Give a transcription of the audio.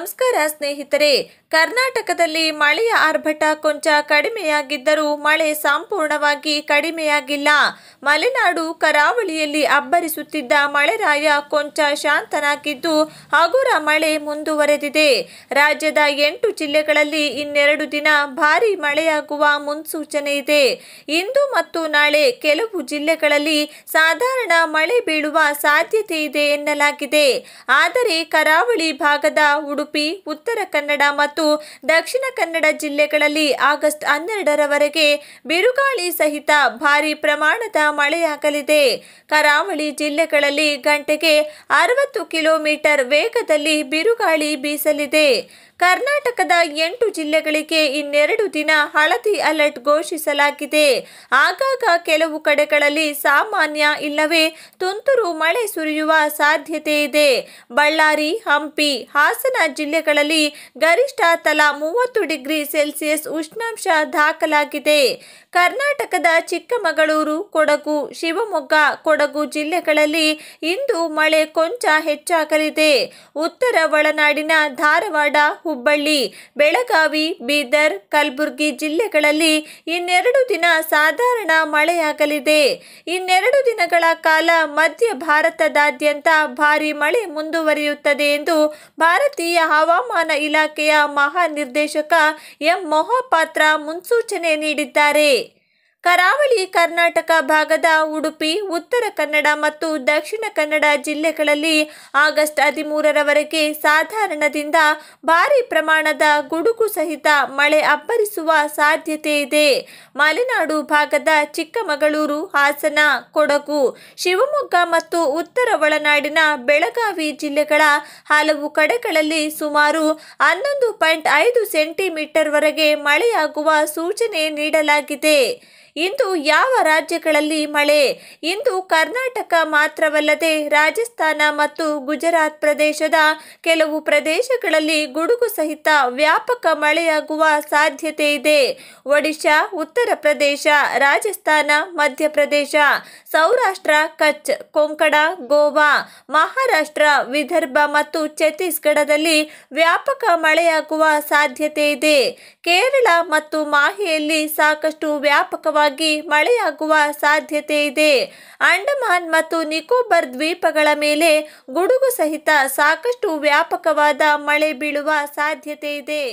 ನಮಸ್ಕಾರ ಸ್ನೇಹಿತರೆ ಕರ್ನಾಟಕದಲ್ಲಿ ಮಳೆಯ ಆರ್ಭಟ ಕೊಂಚ ಕಡಿಮೆಯಾಗಿದ್ದರೂ ಮಳೆ ಸಂಪೂರ್ಣವಾಗಿ ಕಡಿಮೆಯಾಗಿಲ್ಲ ಮಲೆನಾಡು ಕರಾವಳಿಯಲ್ಲಿ ಅಬ್ಬರಿಸುತ್ತಿದ್ದ ಮಳೆರಾಯ ಕೊಂಚ ಶಾಂತನಾಗಿದ್ದು ಹಗುರ ಮಳೆ ಮುಂದುವರೆದಿದೆ ರಾಜ್ಯದ ಎಂಟು ಜಿಲ್ಲೆಗಳಲ್ಲಿ ಇನ್ನೆರಡು ದಿನ ಭಾರೀ ಮಳೆಯಾಗುವ ಮುನ್ಸೂಚನೆ ಇದೆ ಇಂದು ಮತ್ತು ನಾಳೆ ಕೆಲವು ಜಿಲ್ಲೆಗಳಲ್ಲಿ ಸಾಧಾರಣ ಮಳೆ ಬೀಳುವ ಸಾಧ್ಯತೆ ಇದೆ ಎನ್ನಲಾಗಿದೆ ಆದರೆ ಕರಾವಳಿ ಭಾಗದ ಉಡುಪಿ ಉಡುಪಿ ಉತ್ತರ ಕನ್ನಡ ಮತ್ತು ದಕ್ಷಿಣ ಕನ್ನಡ ಜಿಲ್ಲೆಗಳಲ್ಲಿ ಆಗಸ್ಟ್ ಹನ್ನೆರಡರವರೆಗೆ ಬಿರುಗಾಳಿ ಸಹಿತ ಭಾರಿ ಪ್ರಮಾಣದ ಮಳೆಯಾಗಲಿದೆ ಕರಾವಳಿ ಜಿಲ್ಲೆಗಳಲ್ಲಿ ಗಂಟೆಗೆ ಅರವತ್ತು ಕಿಲೋಮೀಟರ್ ವೇಗದಲ್ಲಿ ಬಿರುಗಾಳಿ ಬೀಸಲಿದೆ ಕರ್ನಾಟಕದ ಎಂಟು ಜಿಲ್ಲೆಗಳಿಗೆ ಇನ್ನೆರಡು ದಿನ ಹಳದಿ ಅಲರ್ಟ್ ಘೋಷಿಸಲಾಗಿದೆ ಆಗಾಗ ಕೆಲವು ಕಡೆಗಳಲ್ಲಿ ಸಾಮಾನ್ಯ ಇಲ್ಲವೇ ತುಂತುರು ಮಳೆ ಸುರಿಯುವ ಸಾಧ್ಯತೆ ಇದೆ ಬಳ್ಳಾರಿ ಹಂಪಿ ಹಾಸನ ಜಿಲ್ಲೆಗಳಲ್ಲಿ ಗರಿಷ್ಠ ತಲಾ ಮೂವತ್ತು ಡಿಗ್ರಿ ಸೆಲ್ಸಿಯಸ್ ಉಷ್ಣಾಂಶ ದಾಖಲಾಗಿದೆ ಕರ್ನಾಟಕದ ಚಿಕ್ಕಮಗಳೂರು ಕೊಡಗು ಶಿವಮೊಗ್ಗ ಕೊಡಗು ಜಿಲ್ಲೆಗಳಲ್ಲಿ ಇಂದು ಮಳೆ ಕೊಂಚ ಹೆಚ್ಚಾಗಲಿದೆ ಉತ್ತರ ಒಳನಾಡಿನ ಧಾರವಾಡ ಹುಬ್ಬಳ್ಳಿ ಬೆಳಗಾವಿ ಬೀದರ್ ಕಲಬುರಗಿ ಜಿಲ್ಲೆಗಳಲ್ಲಿ ಇನ್ನೆರಡು ದಿನ ಸಾಧಾರಣ ಮಳೆಯಾಗಲಿದೆ ಇನ್ನೆರಡು ದಿನಗಳ ಕಾಲ ಮಧ್ಯ ಭಾರತದಾದ್ಯಂತ ಭಾರೀ ಮಳೆ ಮುಂದುವರಿಯುತ್ತದೆ ಎಂದು ಭಾರತೀಯ ಹವಾಮಾನ ಇಲಾಖೆಯ ಮಹಾನಿರ್ದೇಶಕ ಎಂ ಮೊಹಪಾತ್ರ ಮುನ್ಸೂಚನೆ ನೀಡಿದ್ದಾರೆ ಕರಾವಳಿ ಕರ್ನಾಟಕ ಭಾಗದ ಉಡುಪಿ ಉತ್ತರ ಕನ್ನಡ ಮತ್ತು ದಕ್ಷಿಣ ಕನ್ನಡ ಜಿಲ್ಲೆಗಳಲ್ಲಿ ಆಗಸ್ಟ್ ಹದಿಮೂರರವರೆಗೆ ಸಾಧಾರಣದಿಂದ ಭಾರಿ ಪ್ರಮಾಣದ ಗುಡುಗು ಸಹಿತ ಮಳೆ ಅಬ್ಬರಿಸುವ ಸಾಧ್ಯತೆ ಇದೆ ಮಲೆನಾಡು ಭಾಗದ ಚಿಕ್ಕಮಗಳೂರು ಹಾಸನ ಕೊಡಗು ಶಿವಮೊಗ್ಗ ಮತ್ತು ಉತ್ತರ ಒಳನಾಡಿನ ಬೆಳಗಾವಿ ಜಿಲ್ಲೆಗಳ ಹಲವು ಕಡೆಗಳಲ್ಲಿ ಸುಮಾರು ಹನ್ನೊಂದು ಪಾಯಿಂಟ್ ಐದು ಸೆಂಟಿಮೀಟರ್ವರೆಗೆ ಮಳೆಯಾಗುವ ಸೂಚನೆ ನೀಡಲಾಗಿದೆ ಇಂದು ಯಾವ ರಾಜ್ಯಗಳಲ್ಲಿ ಮಳೆ ಇಂದು ಕರ್ನಾಟಕ ಮಾತ್ರವಲ್ಲದೆ ರಾಜಸ್ಥಾನ ಮತ್ತು ಗುಜರಾತ್ ಪ್ರದೇಶದ ಕೆಲವು ಪ್ರದೇಶಗಳಲ್ಲಿ ಗುಡುಗು ಸಹಿತ ವ್ಯಾಪಕ ಮಳೆಯಾಗುವ ಸಾಧ್ಯತೆ ಇದೆ ಒಡಿಶಾ ಉತ್ತರ ಪ್ರದೇಶ ರಾಜಸ್ಥಾನ ಮಧ್ಯಪ್ರದೇಶ ಸೌರಾಷ್ಟ್ರ ಕಚ್ ಕೊಂಕಣ ಗೋವಾ ಮಹಾರಾಷ್ಟ್ರ ವಿದರ್ಭ ಮತ್ತು ಛತ್ತೀಸ್ಗಢದಲ್ಲಿ ವ್ಯಾಪಕ ಮಳೆಯಾಗುವ ಸಾಧ್ಯತೆ ಇದೆ ಕೇರಳ ಮತ್ತು ಮಾಹೆಯಲ್ಲಿ ಸಾಕಷ್ಟು ವ್ಯಾಪಕವಾಗಿ ಸಾಮಾನ್ಯವಾಗಿ ಮಳೆಯಾಗುವ ಸಾಧ್ಯತೆ ಇದೆ ಅಂಡಮಾನ್ ಮತ್ತು ನಿಕೋಬಾರ್ ದ್ವೀಪಗಳ ಮೇಲೆ ಗುಡುಗು ಸಹಿತ ಸಾಕಷ್ಟು ವ್ಯಾಪಕವಾದ ಮಳೆ ಬೀಳುವ ಸಾಧ್ಯತೆ ಇದೆ